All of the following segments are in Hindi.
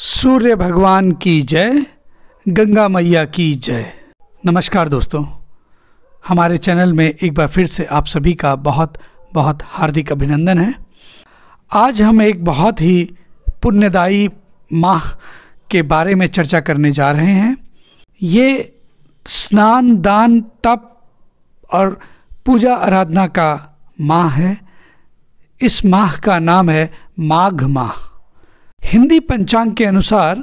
सूर्य भगवान की जय गंगा मैया की जय नमस्कार दोस्तों हमारे चैनल में एक बार फिर से आप सभी का बहुत बहुत हार्दिक अभिनंदन है आज हम एक बहुत ही पुण्यदायी माह के बारे में चर्चा करने जा रहे हैं ये स्नान दान तप और पूजा आराधना का माह है इस माह का नाम है माघ माह हिंदी पंचांग के अनुसार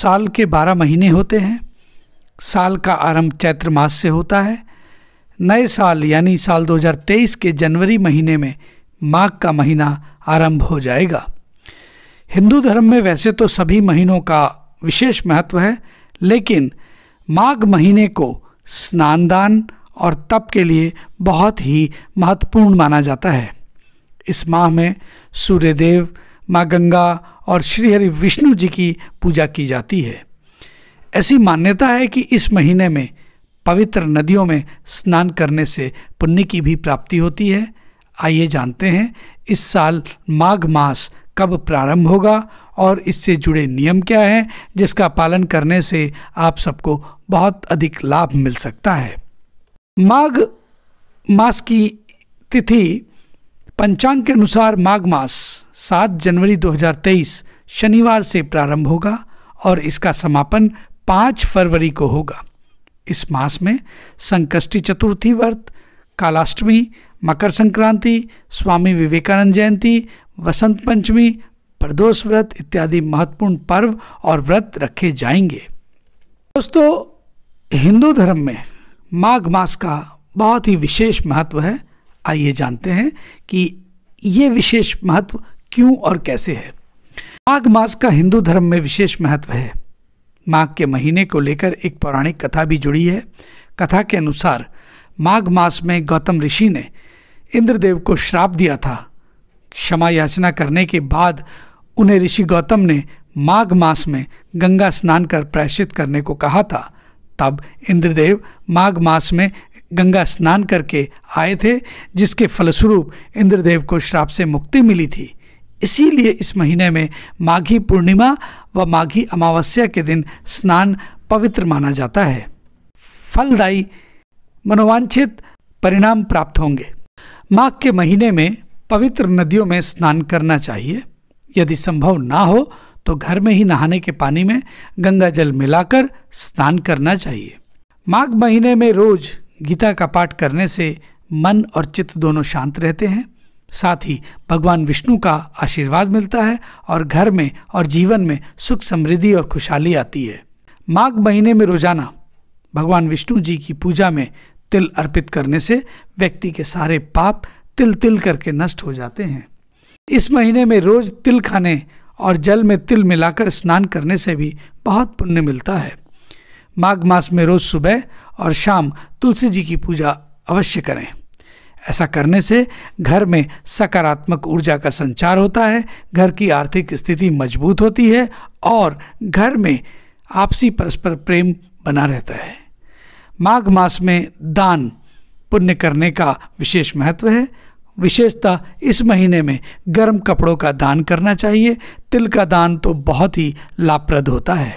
साल के बारह महीने होते हैं साल का आरंभ चैत्र मास से होता है नए साल यानी साल 2023 के जनवरी महीने में माघ का महीना आरंभ हो जाएगा हिंदू धर्म में वैसे तो सभी महीनों का विशेष महत्व है लेकिन माघ महीने को स्नानदान और तप के लिए बहुत ही महत्वपूर्ण माना जाता है इस माह में सूर्यदेव माँ गंगा और श्रीहरि विष्णु जी की पूजा की जाती है ऐसी मान्यता है कि इस महीने में पवित्र नदियों में स्नान करने से पुण्य की भी प्राप्ति होती है आइए जानते हैं इस साल माघ मास कब प्रारंभ होगा और इससे जुड़े नियम क्या हैं जिसका पालन करने से आप सबको बहुत अधिक लाभ मिल सकता है माघ मास की तिथि पंचांग के अनुसार माघ मास सात जनवरी 2023 शनिवार से प्रारंभ होगा और इसका समापन पाँच फरवरी को होगा इस मास में संकष्टी चतुर्थी व्रत कालाष्टमी मकर संक्रांति स्वामी विवेकानंद जयंती वसंत पंचमी प्रदोष व्रत इत्यादि महत्वपूर्ण पर्व और व्रत रखे जाएंगे दोस्तों हिंदू धर्म में माघ मास का बहुत ही विशेष महत्व है आइए जानते हैं कि ये विशेष महत्व क्यों और कैसे है माघ मास का हिंदू धर्म में विशेष महत्व है माघ के महीने को लेकर एक पौराणिक कथा भी जुड़ी है कथा के अनुसार माघ मास में गौतम ऋषि ने इंद्रदेव को श्राप दिया था क्षमा याचना करने के बाद उन्हें ऋषि गौतम ने माघ मास में गंगा स्नान कर प्रायश्चित करने को कहा था तब इंद्रदेव माघ मास में गंगा स्नान करके आए थे जिसके फलस्वरूप इंद्रदेव को श्राप से मुक्ति मिली थी इसीलिए इस महीने में माघी पूर्णिमा व माघी अमावस्या के दिन स्नान पवित्र माना जाता है फलदायी मनोवांछित परिणाम प्राप्त होंगे माघ के महीने में पवित्र नदियों में स्नान करना चाहिए यदि संभव ना हो तो घर में ही नहाने के पानी में गंगा जल मिलाकर स्नान करना चाहिए माघ महीने में रोज गीता का पाठ करने से मन और चित्त दोनों शांत रहते हैं साथ ही भगवान विष्णु का आशीर्वाद मिलता है और घर में और जीवन में सुख समृद्धि और खुशहाली आती है माघ महीने में रोजाना भगवान विष्णु जी की पूजा में तिल अर्पित करने से व्यक्ति के सारे पाप तिल तिल करके नष्ट हो जाते हैं इस महीने में रोज तिल खाने और जल में तिल मिलाकर स्नान करने से भी बहुत पुण्य मिलता है माघ मास में रोज सुबह और शाम तुलसी जी की पूजा अवश्य करें ऐसा करने से घर में सकारात्मक ऊर्जा का संचार होता है घर की आर्थिक स्थिति मजबूत होती है और घर में आपसी परस्पर प्रेम बना रहता है माघ मास में दान पुण्य करने का विशेष महत्व है विशेषता इस महीने में गर्म कपड़ों का दान करना चाहिए तिल का दान तो बहुत ही लाभप्रद होता है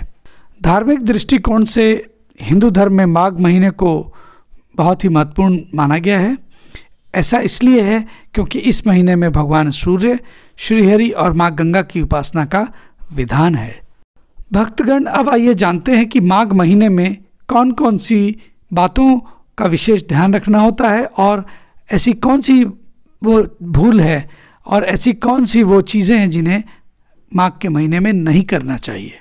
धार्मिक दृष्टिकोण से हिंदू धर्म में माघ महीने को बहुत ही महत्वपूर्ण माना गया है ऐसा इसलिए है क्योंकि इस महीने में भगवान सूर्य श्रीहरि और माँ गंगा की उपासना का विधान है भक्तगण अब आइए जानते हैं कि माघ महीने में कौन कौन सी बातों का विशेष ध्यान रखना होता है और ऐसी कौन सी वो भूल है और ऐसी कौन सी वो चीज़ें हैं जिन्हें माघ के महीने में नहीं करना चाहिए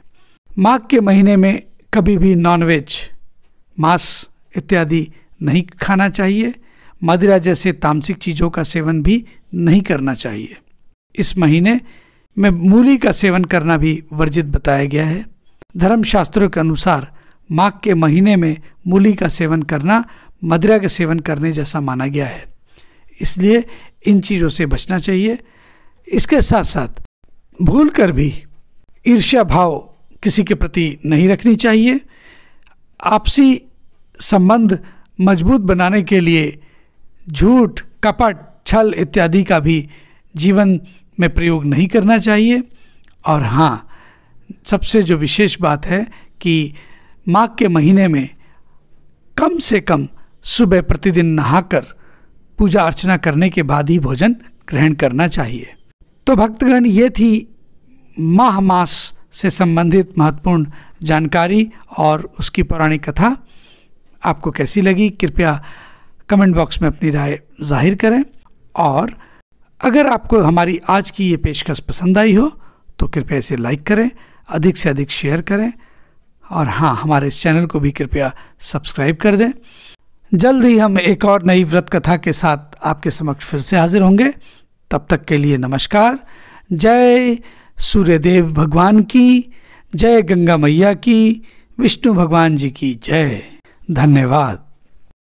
माघ के महीने में कभी भी नॉनवेज मांस इत्यादि नहीं खाना चाहिए मदिरा जैसे तामसिक चीज़ों का सेवन भी नहीं करना चाहिए इस महीने में मूली का सेवन करना भी वर्जित बताया गया है धर्मशास्त्रों के अनुसार माघ के महीने में मूली का सेवन करना मदिरा का सेवन करने जैसा माना गया है इसलिए इन चीज़ों से बचना चाहिए इसके साथ साथ भूल कर भी ईर्ष्या भाव किसी के प्रति नहीं रखनी चाहिए आपसी संबंध मजबूत बनाने के लिए झूठ कपट छल इत्यादि का भी जीवन में प्रयोग नहीं करना चाहिए और हाँ सबसे जो विशेष बात है कि माघ के महीने में कम से कम सुबह प्रतिदिन नहाकर पूजा अर्चना करने के बाद ही भोजन ग्रहण करना चाहिए तो भक्तगण ये थी माह मास से संबंधित महत्वपूर्ण जानकारी और उसकी पौराणिक कथा आपको कैसी लगी कृपया कमेंट बॉक्स में अपनी राय जाहिर करें और अगर आपको हमारी आज की ये पेशकश पसंद आई हो तो कृपया इसे लाइक करें अधिक से अधिक शेयर करें और हाँ हमारे इस चैनल को भी कृपया सब्सक्राइब कर दें जल्द ही हम एक और नई व्रत कथा के साथ आपके समक्ष फिर से हाजिर होंगे तब तक के लिए नमस्कार जय सूर्यदेव भगवान की जय गंगा मैया की विष्णु भगवान जी की जय धन्यवाद